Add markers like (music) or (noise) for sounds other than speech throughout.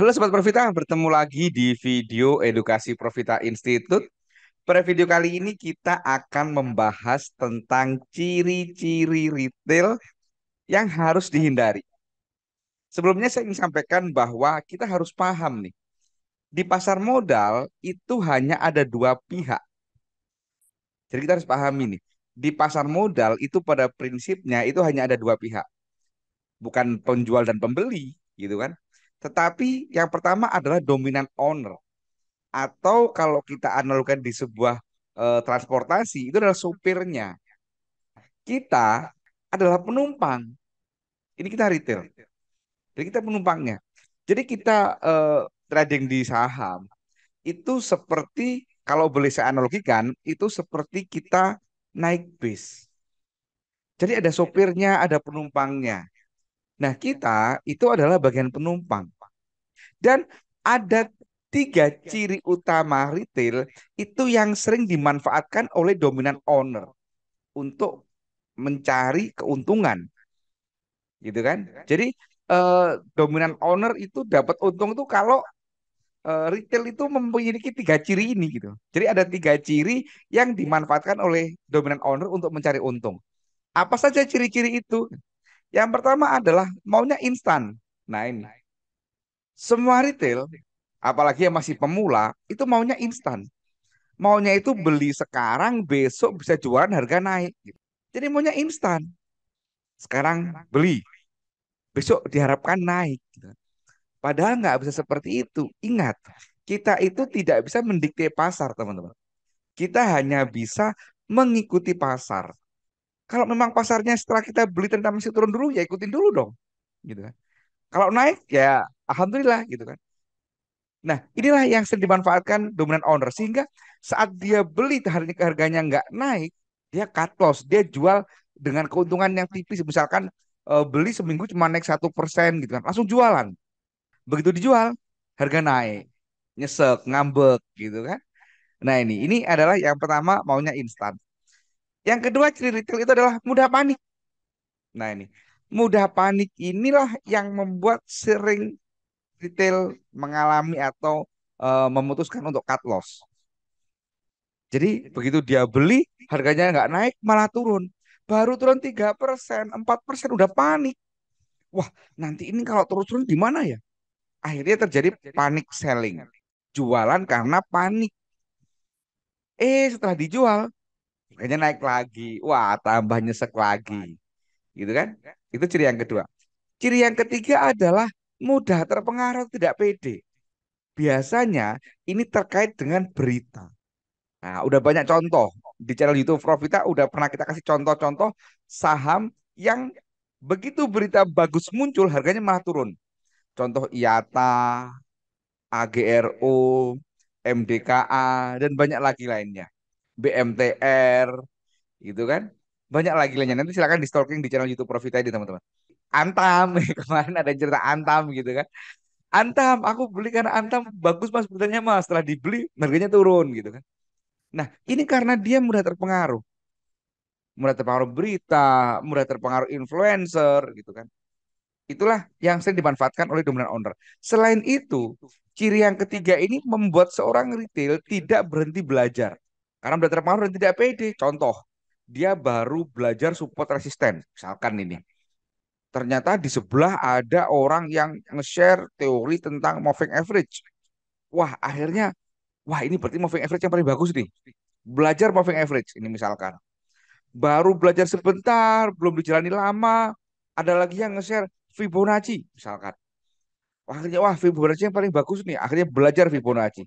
Halo Sobat Profita, bertemu lagi di video edukasi Profita Institute. Pada video kali ini kita akan membahas tentang ciri-ciri retail yang harus dihindari. Sebelumnya saya ingin sampaikan bahwa kita harus paham nih, di pasar modal itu hanya ada dua pihak. Jadi kita harus paham ini, di pasar modal itu pada prinsipnya itu hanya ada dua pihak. Bukan penjual dan pembeli gitu kan tetapi yang pertama adalah dominan owner atau kalau kita analogkan di sebuah e, transportasi itu adalah supirnya. Kita adalah penumpang. Ini kita retail. Jadi kita penumpangnya. Jadi kita e, trading di saham itu seperti kalau boleh saya analogikan itu seperti kita naik bis. Jadi ada sopirnya, ada penumpangnya. Nah, iya. kita itu adalah bagian penumpang. Dan ada tiga iya. ciri utama retail itu yang sering dimanfaatkan oleh dominan owner untuk mencari keuntungan. Gitu kan? Iya. Jadi eh, dominan owner itu dapat untung itu kalau eh, retail itu memiliki tiga ciri ini gitu. Jadi ada tiga ciri yang dimanfaatkan oleh dominan owner untuk mencari untung. Apa saja ciri-ciri itu? Yang pertama adalah maunya instan. Nah ini. Semua retail, apalagi yang masih pemula, itu maunya instan. Maunya itu beli sekarang, besok bisa jualan harga naik. Gitu. Jadi maunya instan. Sekarang beli, besok diharapkan naik. Gitu. Padahal nggak bisa seperti itu. Ingat, kita itu tidak bisa mendikte pasar, teman-teman. Kita hanya bisa mengikuti pasar. Kalau memang pasarnya setelah kita beli tentang masih turun dulu, ya ikutin dulu dong, gitu kan. Kalau naik ya alhamdulillah gitu kan. Nah inilah yang sering dimanfaatkan dominan owner sehingga saat dia beli harganya nggak naik, dia cut loss, dia jual dengan keuntungan yang tipis, misalkan eh, beli seminggu cuma naik satu persen gitu kan, langsung jualan. Begitu dijual harga naik, nyesek, ngambek gitu kan. Nah ini ini adalah yang pertama maunya instan. Yang kedua ciri retail itu adalah mudah panik. Nah ini, mudah panik inilah yang membuat sering retail mengalami atau uh, memutuskan untuk cut loss. Jadi begitu dia beli harganya nggak naik malah turun. Baru turun 3%, 4% udah panik. Wah, nanti ini kalau terus turun gimana ya? Akhirnya terjadi panik selling. Jualan karena panik. Eh, setelah dijual akhirnya naik lagi wah tambah nyesek lagi gitu kan itu ciri yang kedua ciri yang ketiga adalah mudah terpengaruh tidak pede biasanya ini terkait dengan berita nah udah banyak contoh di channel YouTube Profita udah pernah kita kasih contoh-contoh saham yang begitu berita bagus muncul harganya malah turun contoh IATA AGRO MDKA dan banyak lagi lainnya BMTR gitu kan banyak lagi lainnya nanti silakan di stalking di channel YouTube Profit ID teman-teman Antam (laughs) kemarin ada cerita Antam gitu kan Antam aku beli karena Antam bagus mas sebetulnya mas setelah dibeli harganya turun gitu kan nah ini karena dia mudah terpengaruh mudah terpengaruh berita mudah terpengaruh influencer gitu kan Itulah yang sering dimanfaatkan oleh dominan owner. Selain itu, ciri yang ketiga ini membuat seorang retail tidak berhenti belajar. Karena udah terpengaruh dan tidak pede. Contoh, dia baru belajar support resisten. Misalkan ini. Ternyata di sebelah ada orang yang nge-share teori tentang moving average. Wah, akhirnya, wah ini berarti moving average yang paling bagus nih. Belajar moving average, ini misalkan. Baru belajar sebentar, belum dijalani lama, ada lagi yang nge-share Fibonacci, misalkan akhirnya wah Fibonacci yang paling bagus nih akhirnya belajar Fibonacci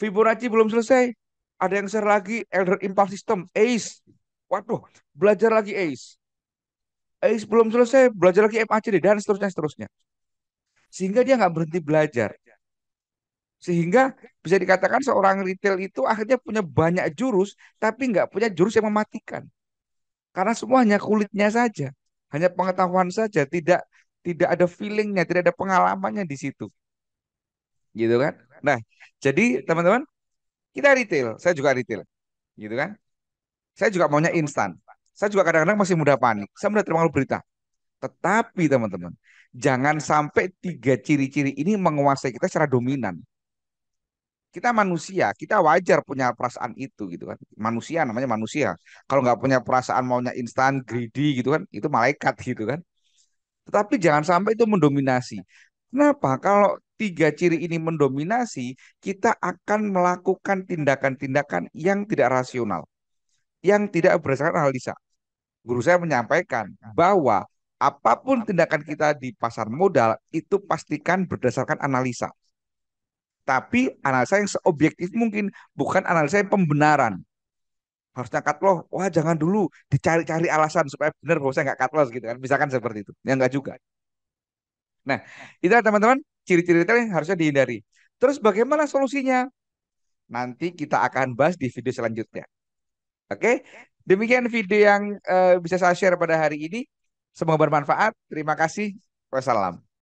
Fibonacci belum selesai ada yang share lagi Elder Impact System, ACE. Waduh, belajar lagi ACE. ACE belum selesai, belajar lagi MACD dan seterusnya seterusnya. Sehingga dia nggak berhenti belajar. Sehingga bisa dikatakan seorang retail itu akhirnya punya banyak jurus, tapi nggak punya jurus yang mematikan. Karena semuanya kulitnya saja, hanya pengetahuan saja, tidak tidak ada feelingnya, tidak ada pengalamannya di situ gitu kan? Nah, jadi teman-teman kita retail, saya juga retail. Gitu kan? Saya juga maunya instan. Saya juga kadang-kadang masih mudah panik. Saya mudah terpengaruh berita. Tetapi teman-teman, jangan sampai tiga ciri-ciri ini menguasai kita secara dominan. Kita manusia, kita wajar punya perasaan itu gitu kan. Manusia namanya manusia. Kalau nggak punya perasaan maunya instan, greedy gitu kan, itu malaikat gitu kan. Tetapi jangan sampai itu mendominasi. Kenapa? Kalau tiga ciri ini mendominasi, kita akan melakukan tindakan-tindakan yang tidak rasional, yang tidak berdasarkan analisa. Guru saya menyampaikan bahwa apapun tindakan kita di pasar modal itu pastikan berdasarkan analisa. Tapi analisa yang seobjektif mungkin, bukan analisa yang pembenaran. Harusnya cut loss, wah jangan dulu dicari-cari alasan supaya benar bahwa saya nggak cut loss gitu kan. Misalkan seperti itu, ya nggak juga. Nah, itu teman-teman ciri-ciri retail yang harusnya dihindari. Terus bagaimana solusinya? Nanti kita akan bahas di video selanjutnya. Oke, demikian video yang uh, bisa saya share pada hari ini. Semoga bermanfaat. Terima kasih. Wassalam.